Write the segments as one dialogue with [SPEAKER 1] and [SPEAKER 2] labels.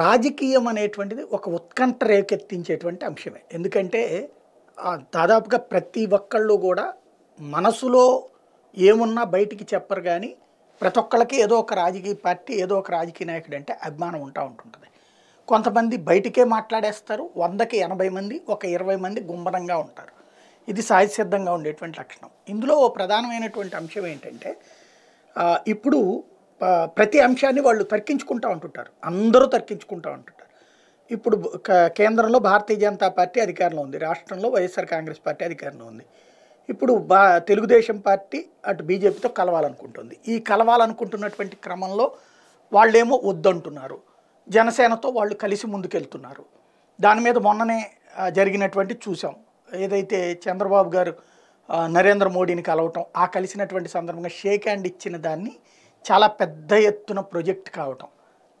[SPEAKER 1] రాజకీయం అనేటువంటిది ఒక ఉత్కంఠ రేకెత్తించేటువంటి అంశమే ఎందుకంటే దాదాపుగా ప్రతి ఒక్కళ్ళు కూడా మనసులో ఏమున్నా బయటికి చెప్పరు కానీ ప్రతి ఒక్కళ్ళకి ఏదో ఒక రాజకీయ పార్టీ ఏదో ఒక రాజకీయ నాయకుడు అంటే అభిమానం ఉంటా ఉంటుంటుంది కొంతమంది బయటికే మాట్లాడేస్తారు వందకి ఎనభై మంది ఒక ఇరవై మంది గుమ్మరంగా ఉంటారు ఇది సిద్ధంగా ఉండేటువంటి లక్షణం ఇందులో ఓ ప్రధానమైనటువంటి అంశం ఏంటంటే ఇప్పుడు ప్రతి అంశాన్ని వాళ్ళు తర్కించుకుంటూ ఉంటుంటారు అందరూ తర్కించుకుంటూ ఉంటుంటారు ఇప్పుడు కేంద్రంలో భారతీయ జనతా పార్టీ అధికారంలో ఉంది రాష్ట్రంలో వైఎస్ఆర్ కాంగ్రెస్ పార్టీ అధికారంలో ఉంది ఇప్పుడు బా తెలుగుదేశం పార్టీ అటు బీజేపీతో కలవాలనుకుంటుంది ఈ కలవాలనుకుంటున్నటువంటి క్రమంలో వాళ్ళేమో వద్దంటున్నారు జనసేనతో వాళ్ళు కలిసి ముందుకెళ్తున్నారు దాని మీద మొన్ననే జరిగినటువంటి చూసాం ఏదైతే చంద్రబాబు గారు నరేంద్ర మోడీని కలవటం ఆ కలిసినటువంటి సందర్భంగా షేక్ హ్యాండ్ ఇచ్చిన దాన్ని చాలా పెద్ద ఎత్తున ప్రాజెక్ట్ కావటం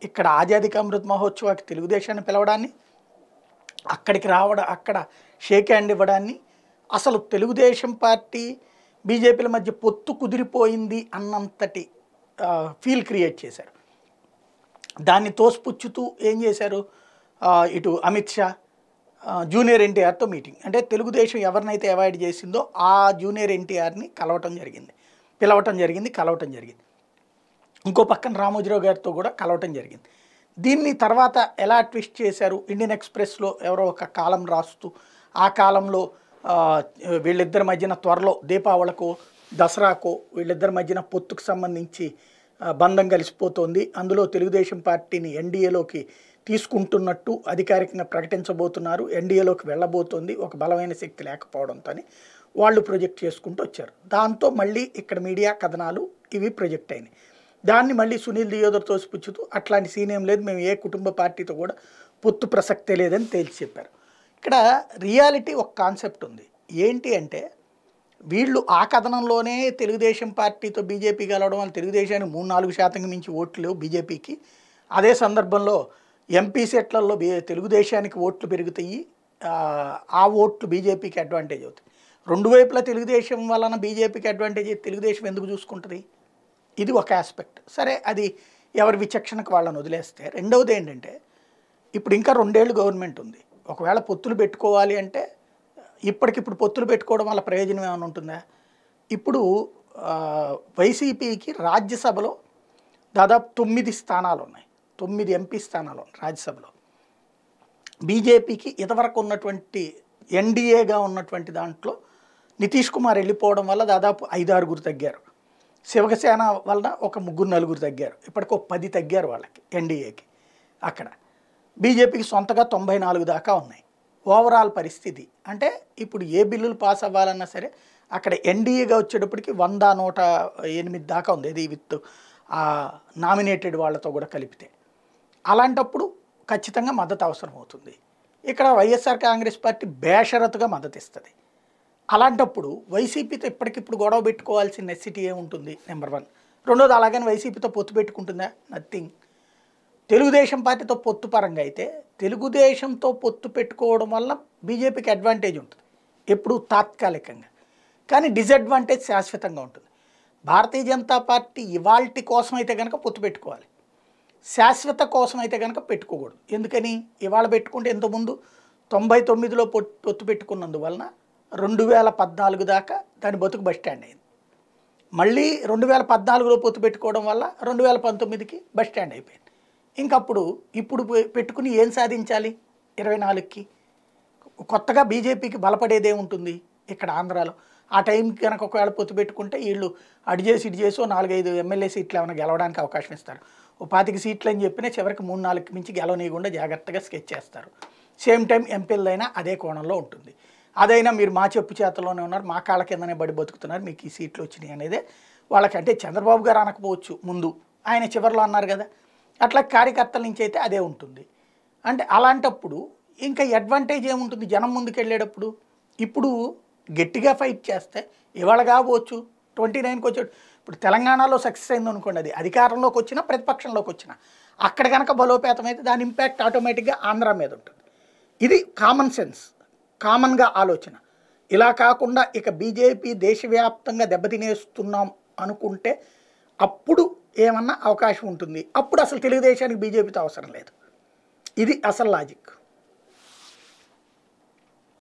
[SPEAKER 1] ఇక్కడ ఆజాదికి అమృత్ మహోత్సవాకి తెలుగుదేశాన్ని పిలవడాన్ని అక్కడికి రావడం అక్కడ షేక్ హ్యాండ్ ఇవ్వడాన్ని అసలు తెలుగుదేశం పార్టీ బీజేపీల మధ్య పొత్తు కుదిరిపోయింది అన్నంతటి ఫీల్ క్రియేట్ చేశారు దాన్ని తోసిపుచ్చుతూ ఏం చేశారు ఇటు అమిత్ షా జూనియర్ ఎన్టీఆర్తో మీటింగ్ అంటే తెలుగుదేశం ఎవరినైతే అవాయిడ్ చేసిందో ఆ జూనియర్ ఎన్టీఆర్ని కలవటం జరిగింది పిలవటం జరిగింది కలవటం జరిగింది ఇంకో పక్కన రామోజీరావు గారితో కూడా కలవటం జరిగింది దీన్ని తర్వాత ఎలా ట్విస్ట్ చేశారు ఇండియన్ ఎక్స్ప్రెస్లో ఎవరో ఒక కాలం రాస్తూ ఆ కాలంలో వీళ్ళిద్దరి మధ్యన త్వరలో దీపావళికో దసరాకో వీళ్ళిద్దరి మధ్యన పొత్తుకు సంబంధించి బంధం కలిసిపోతోంది అందులో తెలుగుదేశం పార్టీని ఎన్డీఏలోకి తీసుకుంటున్నట్టు అధికారికంగా ప్రకటించబోతున్నారు ఎన్డీఏలోకి వెళ్ళబోతోంది ఒక బలమైన శక్తి లేకపోవడంతో వాళ్ళు ప్రొజెక్ట్ చేసుకుంటూ వచ్చారు దాంతో మళ్ళీ ఇక్కడ మీడియా కథనాలు ఇవి ప్రొజెక్ట్ అయినాయి దాన్ని మళ్ళీ సునీల్ దియోదర్ తోసిపుచ్చుతూ అట్లాంటి సీన్ ఏం లేదు మేము ఏ కుటుంబ పార్టీతో కూడా పొత్తు ప్రసక్తే లేదని తేల్చి చెప్పారు ఇక్కడ రియాలిటీ ఒక కాన్సెప్ట్ ఉంది ఏంటి అంటే వీళ్ళు ఆ కథనంలోనే తెలుగుదేశం పార్టీతో బీజేపీ కలవడం వల్ల తెలుగుదేశానికి మూడు నాలుగు శాతం మించి ఓట్లు బీజేపీకి అదే సందర్భంలో ఎంపీ సెట్లలో తెలుగుదేశానికి ఓట్లు పెరుగుతాయి ఆ ఓట్లు బీజేపీకి అడ్వాంటేజ్ అవుతాయి రెండు వైపులా తెలుగుదేశం వలన బీజేపీకి అడ్వాంటేజ్ తెలుగుదేశం ఎందుకు చూసుకుంటుంది ఇది ఒక ఆస్పెక్ట్ సరే అది ఎవరి విచక్షణకు వాళ్ళని వదిలేస్తే రెండవది ఏంటంటే ఇప్పుడు ఇంకా రెండేళ్ళు గవర్నమెంట్ ఉంది ఒకవేళ పొత్తులు పెట్టుకోవాలి అంటే ఇప్పటికిప్పుడు పొత్తులు పెట్టుకోవడం వల్ల ప్రయోజనం ఏమైనా ఉంటుందా ఇప్పుడు వైసీపీకి రాజ్యసభలో దాదాపు తొమ్మిది స్థానాలు ఉన్నాయి తొమ్మిది ఎంపీ స్థానాలు ఉన్నాయి రాజ్యసభలో బీజేపీకి ఇదివరకు ఉన్నటువంటి ఎన్డీఏగా ఉన్నటువంటి దాంట్లో నితీష్ కుమార్ వెళ్ళిపోవడం వల్ల దాదాపు ఐదారుగురు తగ్గారు శివసేన వలన ఒక ముగ్గురు నలుగురు తగ్గారు ఇప్పటికో పది తగ్గారు వాళ్ళకి ఎన్డీఏకి అక్కడ బీజేపీకి సొంతగా తొంభై నాలుగు దాకా ఉన్నాయి ఓవరాల్ పరిస్థితి అంటే ఇప్పుడు ఏ బిల్లులు పాస్ అవ్వాలన్నా సరే అక్కడ ఎన్డీఏగా వచ్చేటప్పటికి వంద నూట ఎనిమిది దాకా ఉంది ఇది విత్ నామినేటెడ్ వాళ్ళతో కూడా కలిపితే అలాంటప్పుడు ఖచ్చితంగా మద్దతు అవసరం అవుతుంది ఇక్కడ వైఎస్ఆర్ కాంగ్రెస్ పార్టీ బేషరతుగా మద్దతు ఇస్తుంది అలాంటప్పుడు వైసీపీతో ఇప్పటికిప్పుడు గొడవ పెట్టుకోవాల్సిన నెసిటీ ఉంటుంది నెంబర్ వన్ రెండోది అలాగని వైసీపీతో పొత్తు పెట్టుకుంటుందా నథింగ్ తెలుగుదేశం పార్టీతో పొత్తు పరంగా అయితే తెలుగుదేశంతో పొత్తు పెట్టుకోవడం వల్ల బీజేపీకి అడ్వాంటేజ్ ఉంటుంది ఎప్పుడు తాత్కాలికంగా కానీ డిసడ్వాంటేజ్ శాశ్వతంగా ఉంటుంది భారతీయ జనతా పార్టీ ఇవాల్టి కోసం అయితే కనుక పొత్తు పెట్టుకోవాలి శాశ్వత కోసం అయితే కనుక పెట్టుకోకూడదు ఎందుకని ఇవాళ పెట్టుకుంటే ఇంతకుముందు తొంభై తొమ్మిదిలో పొత్తు పెట్టుకున్నందువలన రెండు వేల పద్నాలుగు దాకా దాని బతుకు బస్ స్టాండ్ అయింది మళ్ళీ రెండు వేల పద్నాలుగులో పొత్తు పెట్టుకోవడం వల్ల రెండు వేల పంతొమ్మిదికి బస్ స్టాండ్ అయిపోయింది ఇంకప్పుడు ఇప్పుడు పెట్టుకుని ఏం సాధించాలి ఇరవై నాలుగుకి కొత్తగా బీజేపీకి బలపడేదే ఉంటుంది ఇక్కడ ఆంధ్రాలో ఆ టైంకి కనుక ఒకవేళ పొత్తు పెట్టుకుంటే వీళ్ళు అడి చేసి ఇటు చేసో నాలుగైదు ఎమ్మెల్యే సీట్లు ఏమైనా గెలవడానికి అవకాశం ఇస్తారు ఓ పాతిక సీట్లు అని చెప్పినా చివరికి మూడు నాలుగు మించి గెలవనీయకుండా జాగ్రత్తగా స్కెచ్ చేస్తారు సేమ్ టైం ఎంపీలైనా అదే కోణంలో ఉంటుంది అదైనా మీరు మా చెప్పు చేతలోనే ఉన్నారు మా కాళ్ళ కిందనే బడి బతుకుతున్నారు మీకు ఈ సీట్లు వచ్చినాయి అనేది వాళ్ళకంటే చంద్రబాబు గారు అనకపోవచ్చు ముందు ఆయన చివరిలో అన్నారు కదా అట్లా కార్యకర్తల నుంచి అయితే అదే ఉంటుంది అంటే అలాంటప్పుడు ఇంకా అడ్వాంటేజ్ ఏముంటుంది జనం ముందుకు వెళ్ళేటప్పుడు ఇప్పుడు గట్టిగా ఫైట్ చేస్తే ఇవాళ కావచ్చు ట్వంటీ నైన్కి వచ్చాడు ఇప్పుడు తెలంగాణలో సక్సెస్ అయింది అనుకోండి అది అధికారంలోకి వచ్చినా ప్రతిపక్షంలోకి వచ్చినా అక్కడ కనుక బలోపేతం అయితే దాని ఇంపాక్ట్ ఆటోమేటిక్గా ఆంధ్ర మీద ఉంటుంది ఇది కామన్ సెన్స్ కామన్గా ఆలోచన ఇలా కాకుండా ఇక బీజేపీ దేశవ్యాప్తంగా దెబ్బతినేస్తున్నాం అనుకుంటే అప్పుడు ఏమన్నా అవకాశం ఉంటుంది అప్పుడు అసలు తెలుగుదేశానికి బీజేపీతో అవసరం లేదు ఇది అసలు లాజిక్